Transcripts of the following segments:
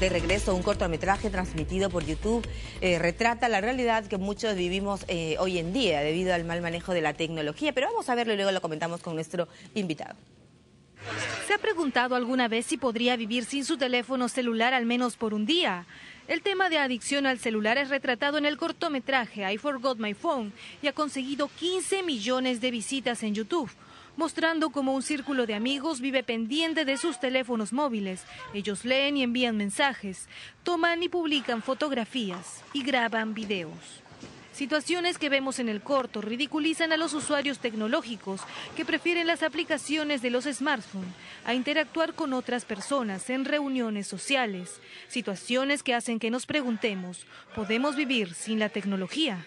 de regreso, un cortometraje transmitido por YouTube eh, retrata la realidad que muchos vivimos eh, hoy en día debido al mal manejo de la tecnología, pero vamos a verlo y luego lo comentamos con nuestro invitado. ¿Se ha preguntado alguna vez si podría vivir sin su teléfono celular al menos por un día? El tema de adicción al celular es retratado en el cortometraje I Forgot My Phone y ha conseguido 15 millones de visitas en YouTube mostrando cómo un círculo de amigos vive pendiente de sus teléfonos móviles. Ellos leen y envían mensajes, toman y publican fotografías y graban videos. Situaciones que vemos en el corto ridiculizan a los usuarios tecnológicos que prefieren las aplicaciones de los smartphones a interactuar con otras personas en reuniones sociales. Situaciones que hacen que nos preguntemos, ¿podemos vivir sin la tecnología?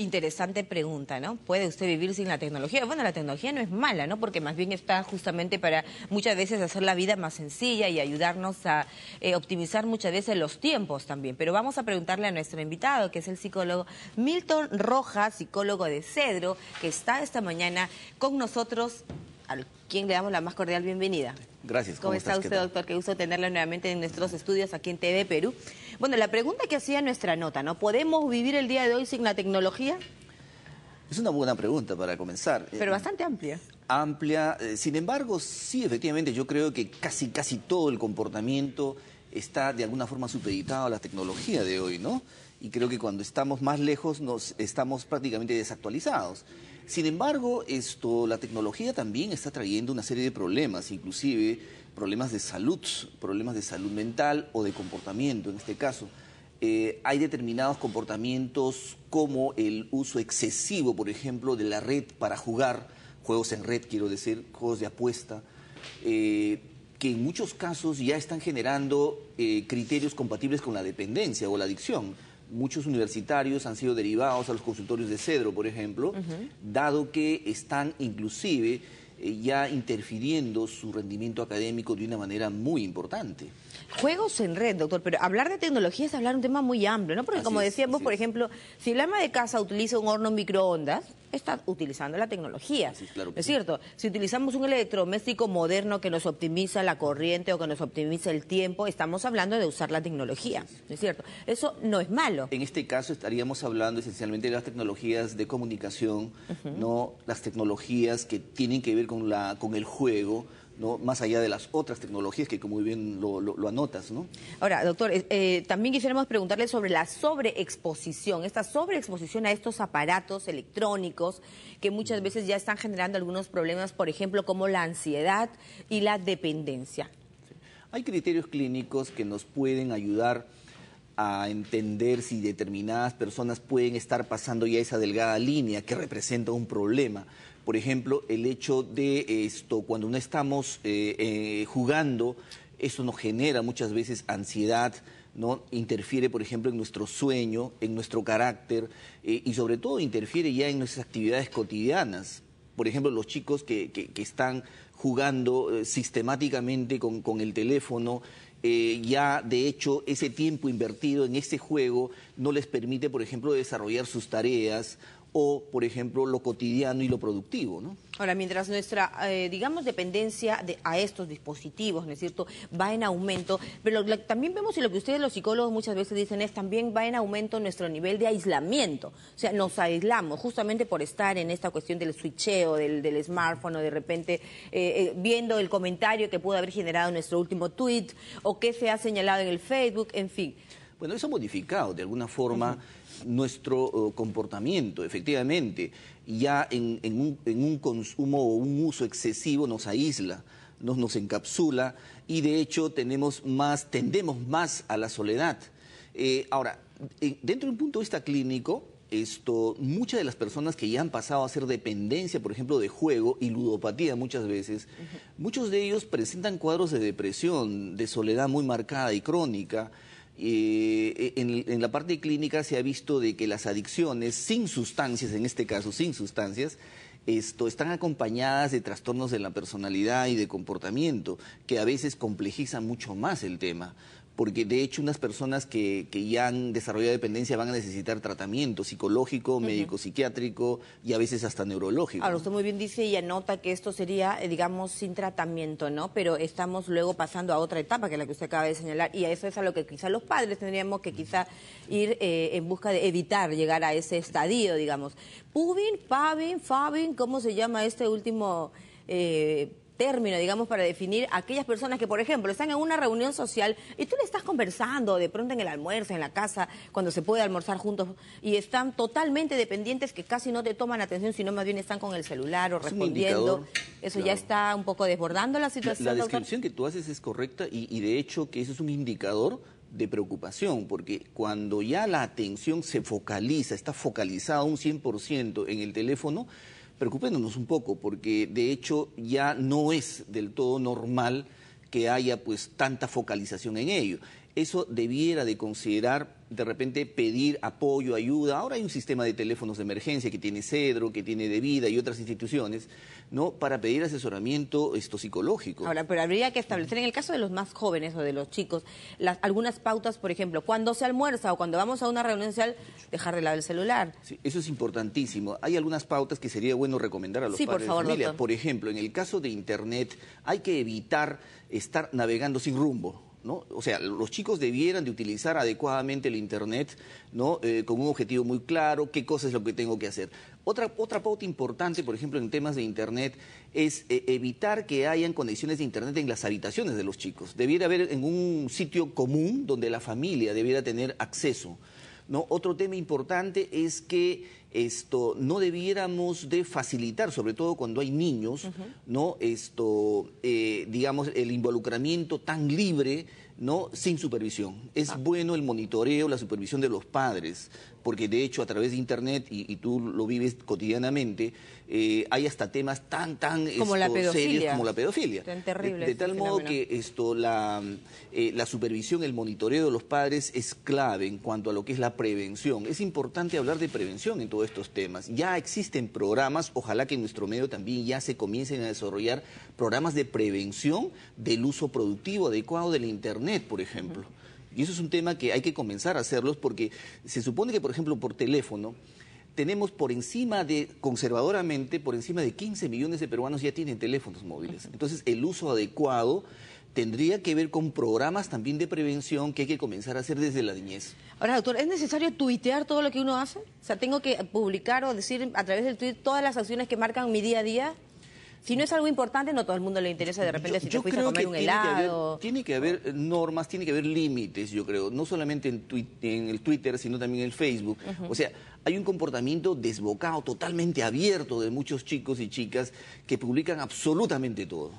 interesante pregunta, ¿no? ¿Puede usted vivir sin la tecnología? Bueno, la tecnología no es mala, ¿no? Porque más bien está justamente para muchas veces hacer la vida más sencilla y ayudarnos a eh, optimizar muchas veces los tiempos también. Pero vamos a preguntarle a nuestro invitado, que es el psicólogo Milton Rojas, psicólogo de Cedro, que está esta mañana con nosotros a quien le damos la más cordial bienvenida. Gracias. ¿Cómo, ¿Cómo está usted, doctor? Qué gusto tenerla nuevamente en nuestros estudios aquí en TV Perú. Bueno, la pregunta que hacía nuestra nota, ¿no? ¿Podemos vivir el día de hoy sin la tecnología? Es una buena pregunta para comenzar. Eh, Pero bastante amplia. Amplia. Eh, sin embargo, sí, efectivamente, yo creo que casi, casi todo el comportamiento está de alguna forma supeditado a la tecnología de hoy, ¿no? y creo que cuando estamos más lejos nos estamos prácticamente desactualizados. Sin embargo, esto, la tecnología también está trayendo una serie de problemas, inclusive problemas de salud, problemas de salud mental o de comportamiento en este caso. Eh, hay determinados comportamientos como el uso excesivo, por ejemplo, de la red para jugar, juegos en red quiero decir, juegos de apuesta, eh, que en muchos casos ya están generando eh, criterios compatibles con la dependencia o la adicción muchos universitarios han sido derivados a los consultorios de Cedro, por ejemplo, dado que están inclusive eh, ya interfiriendo su rendimiento académico de una manera muy importante. Juegos en red, doctor, pero hablar de tecnología es hablar un tema muy amplio, ¿no? Porque como decíamos, por ejemplo, si el ama de casa utiliza un horno microondas, está utilizando la tecnología. es cierto, si utilizamos un electrodoméstico moderno que nos optimiza la corriente o que nos optimiza el tiempo, estamos hablando de usar la tecnología, es cierto? Eso no es malo. En este caso estaríamos hablando esencialmente de las tecnologías de comunicación, no las tecnologías que tienen que ver con, la, con el juego, más allá de las otras tecnologías que como muy bien lo, anotas. ¿no? Ahora, doctor, eh, eh, también quisiéramos preguntarle sobre la sobreexposición, esta sobreexposición a estos aparatos electrónicos que muchas mm. veces ya están generando algunos problemas, por ejemplo, como la ansiedad y la dependencia. Hay criterios clínicos que nos pueden ayudar a entender si determinadas personas pueden estar pasando ya esa delgada línea que representa un problema. Por ejemplo, el hecho de esto, cuando no estamos eh, eh, jugando, eso nos genera muchas veces ansiedad, ¿no? interfiere, por ejemplo, en nuestro sueño, en nuestro carácter eh, y sobre todo interfiere ya en nuestras actividades cotidianas. Por ejemplo, los chicos que, están jugando sistemáticamente con el teléfono eh, ya de hecho ese tiempo invertido en este juego no les permite, por ejemplo, desarrollar sus tareas o, por ejemplo, lo cotidiano y lo productivo. ¿no? Ahora, mientras nuestra, eh, digamos, dependencia de, a estos dispositivos, ¿no es cierto?, va en aumento, pero también vemos, y lo que ustedes los psicólogos muchas veces dicen es, también va en aumento nuestro nivel de aislamiento. O sea, nos aislamos justamente por estar en esta cuestión del switcheo, del, del smartphone, o de repente eh, eh, viendo el comentario que pudo haber generado nuestro último tweet, o que se ha señalado en el Facebook, en fin bueno, eso ha modificado de alguna forma nuestro eh, comportamiento, efectivamente. Ya en, un, consumo o un uso excesivo nos aísla, nos, nos encapsula y de hecho tenemos más, tendemos más a la soledad. Eh, ahora, eh, dentro de un punto de vista clínico, esto, muchas de las personas que ya han pasado a ser dependencia, por ejemplo, de juego y ludopatía muchas veces, muchos de ellos presentan cuadros de depresión, de soledad muy marcada y crónica, eh, en, la parte clínica se ha visto de que las adicciones sin sustancias, en este caso sin sustancias, esto, están acompañadas de trastornos de la personalidad y de comportamiento, que a veces complejizan mucho más el tema porque de hecho unas personas que, que ya han desarrollado dependencia van a necesitar tratamiento psicológico, médico psiquiátrico y a veces hasta neurológico. Ahora, usted muy bien dice y anota que esto sería, eh, digamos, sin tratamiento, ¿no? Pero estamos luego pasando a otra etapa, que es la que usted acaba de señalar, y a eso es a lo que quizá los padres tendríamos que quizá ir eh, en busca de evitar llegar a ese estadio, digamos. Pubin, Pavin, Fabin, ¿cómo se llama este último... Eh, término, digamos, para definir a aquellas personas que, por ejemplo, están en una reunión social y tú le estás conversando de pronto en el almuerzo, en la casa, cuando se puede almorzar juntos y están totalmente dependientes que casi no te toman atención, sino más bien están con el celular o respondiendo. Eso ya está un poco desbordando la situación. La, descripción que tú haces es correcta y, y de hecho que eso es un indicador de preocupación, porque cuando ya la atención se focaliza, está focalizada un 100% en el teléfono, preocupéndonos un poco, porque de hecho ya no es del todo normal que haya pues tanta focalización en ello. Eso debiera de considerar de repente pedir apoyo, ayuda. Ahora hay un sistema de teléfonos de emergencia que tiene Cedro, que tiene Devida y otras instituciones, ¿no? Para pedir asesoramiento esto psicológico. Ahora, pero habría que establecer en el caso de los más jóvenes o de los chicos, algunas pautas, por ejemplo, cuando se almuerza o cuando vamos a una reunión social, dejar de lado el celular. eso es importantísimo. Hay algunas pautas que sería bueno recomendar a los sí, padres por favor, de familia. Por ejemplo, en el caso de Internet, hay que evitar estar navegando sin rumbo. O sea, los chicos debieran de utilizar adecuadamente el Internet, eh, con un objetivo muy claro, qué cosa es lo que tengo que hacer. Otra, otra pauta importante, por ejemplo, en temas de Internet, es eh, evitar que hayan conexiones de Internet en las habitaciones de los chicos. Debiera haber en un sitio común donde la familia debiera tener acceso. ¿no? Otro tema importante es que esto no debiéramos de facilitar, sobre todo cuando hay niños, no esto eh, digamos el involucramiento tan libre ¿no? sin supervisión. Es ah. bueno el monitoreo, la supervisión de los padres, porque de hecho a través de Internet, y, tú lo vives cotidianamente, eh, hay hasta temas tan, tan serios como la pedofilia. De, este tal modo que esto, la, eh, la supervisión, el monitoreo de los padres es clave en cuanto a lo que es la prevención. Es importante hablar de prevención en todos estos temas. Ya existen programas, ojalá que en nuestro medio también ya se comiencen a desarrollar programas de prevención del uso productivo adecuado del Internet por ejemplo. Y eso es un tema que hay que comenzar a hacerlos porque se supone que, por ejemplo, por teléfono tenemos por encima de, conservadoramente, por encima de 15 millones de peruanos ya tienen teléfonos móviles. Entonces, el uso adecuado tendría que ver con programas también de prevención que hay que comenzar a hacer desde la niñez. Ahora, doctor, ¿es necesario tuitear todo lo que uno hace? O sea, ¿tengo que publicar o decir a través del tuit todas las acciones que marcan mi día a día? Si no es algo importante, no todo el mundo le interesa de repente si te fuiste a comer un helado. tiene que haber normas, tiene que haber límites, yo creo. No solamente en, el Twitter, sino también en el Facebook. O sea, hay un comportamiento desbocado, totalmente abierto de muchos chicos y chicas que publican absolutamente todo.